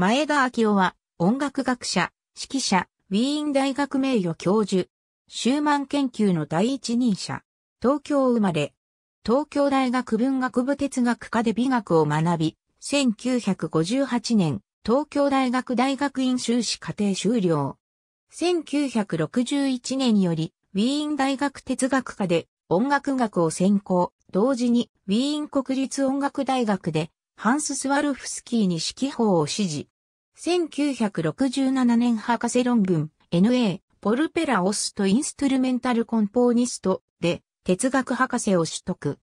前田明夫は、音楽学者、指揮者、ウィーン大学名誉教授、シューマン研究の第一人者、東京生まれ、東京大学文学部哲学科で美学を学び、1958年、東京大学大学院修士課程修了。1961年より、ウィーン大学哲学科で音楽学を専攻、同時にウィーン国立音楽大学で、ハンス・スワルフスキーに指揮法を指示、1967年博士論文 NA ポルペラオスとインストゥルメンタルコンポーニストで哲学博士を取得。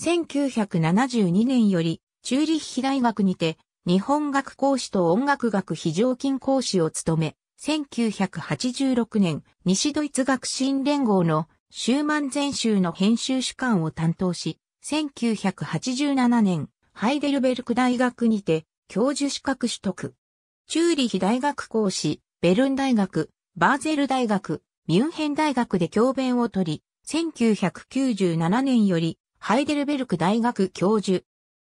1972年よりチューリッヒ大学にて日本学講師と音楽学非常勤講師を務め、1986年西ドイツ学新連合のシューマン全集の編集主管を担当し、1987年ハイデルベルク大学にて教授資格取得。チューリヒ大学講師、ベルン大学、バーゼル大学、ミュンヘン大学で教鞭を取り、1997年よりハイデルベルク大学教授、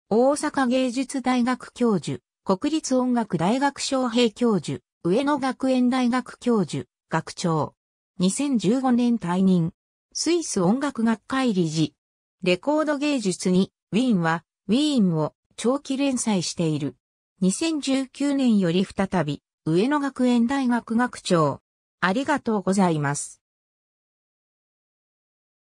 大阪芸術大学教授、国立音楽大学昌平教授、上野学園大学教授、学長。2015年退任。スイス音楽学会理事。レコード芸術に、ウィーンは、ウィーンを長期連載している。2019年より再び、上野学園大学学長。ありがとうございます。